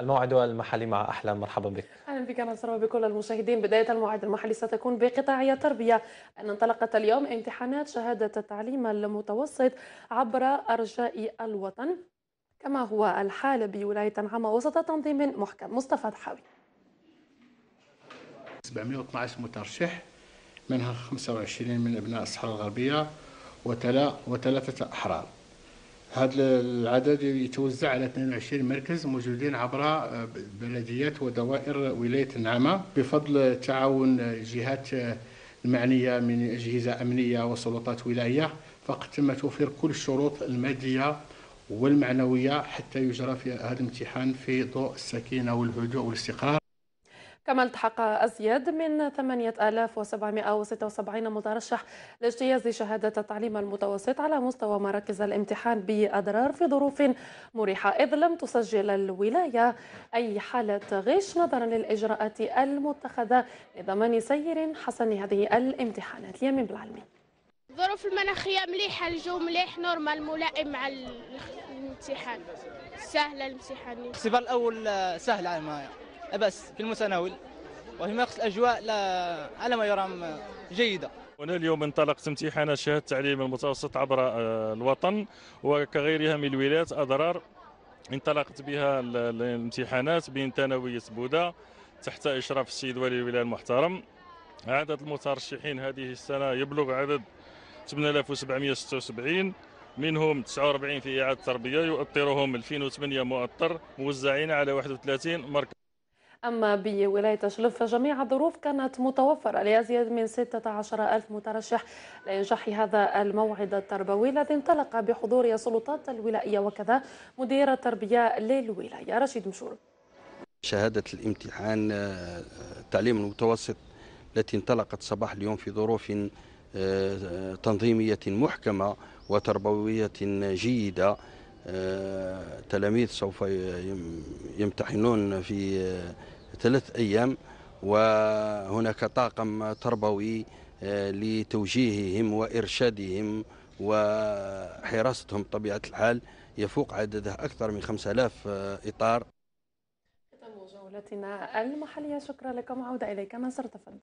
الموعد المحلي مع أحلام مرحبا بك أهلا بك نصر وبكل المشاهدين بداية الموعد المحلي ستكون بقطاع التربية أن انطلقت اليوم امتحانات شهادة التعليم المتوسط عبر أرجاء الوطن كما هو الحال بولاية عامة وسط تنظيم محكم مصطفى دحاوي 712 مترشح منها 25 من أبناء الصحراء الغربية وثلاثة أحرار هذا العدد يتوزع على 22 مركز موجودين عبر آه، بلديات ودوائر ولاية النعمة بفضل تعاون الجهات آه، آه، المعنية من أجهزة أمنية وسلطات ولاية فقد تم توفير كل الشروط المادية والمعنوية حتى يجرى في هذا الامتحان في ضوء السكينة والهدوء والاستقرار كما التحق أزيد من 8776 مترشح لاجتياز شهادة التعليم المتوسط على مستوى مراكز الامتحان بأضرار في ظروف مريحة إذ لم تسجل الولاية أي حالة غش نظرا للإجراءات المتخذة لضمان سير حسن هذه الامتحانات اليمين بالعلمي الظروف المناخية مليحة الجو مليح نورمال ملائم مع الامتحان سهلة الامتحان السبال الأول آه، سهل على المايا لا بأس في المتناول وفي مقص الأجواء لا على ما يرام جيدة هنا اليوم انطلقت امتحانات شهادة التعليم المتوسط عبر آه، الوطن وكغيرها من الولايات أضرار انطلقت بها الامتحانات بين ثانوية بودا تحت إشراف السيد ولي الولاية المحترم عدد المترشحين هذه السنة يبلغ عدد 8776 منهم 49 في إعادة تربية يؤطرهم 2008 مؤطر موزعين على 31 مركز أما بولاية شلف فجميع الظروف كانت متوفرة لأزيد من 16 ألف مترشح لإنجاح هذا الموعد التربوي الذي انطلق بحضور السلطات الولائية وكذا مدير التربية للولاية رشيد مشور شهادة الامتحان آه، التعليم المتوسط التي انطلقت صباح اليوم في ظروف آه، آه، تنظيمية محكمة وتربوية جيدة آه، تلاميذ سوف يمتحنون في آه، ثلاث أيام وهناك طاقم تربوي آه، لتوجيههم وإرشادهم وحراستهم بطبيعة الحال يفوق عدده أكثر من 5000 إطار جولتنا المحلية شكرا لكم عودة إليك ناصر تفضل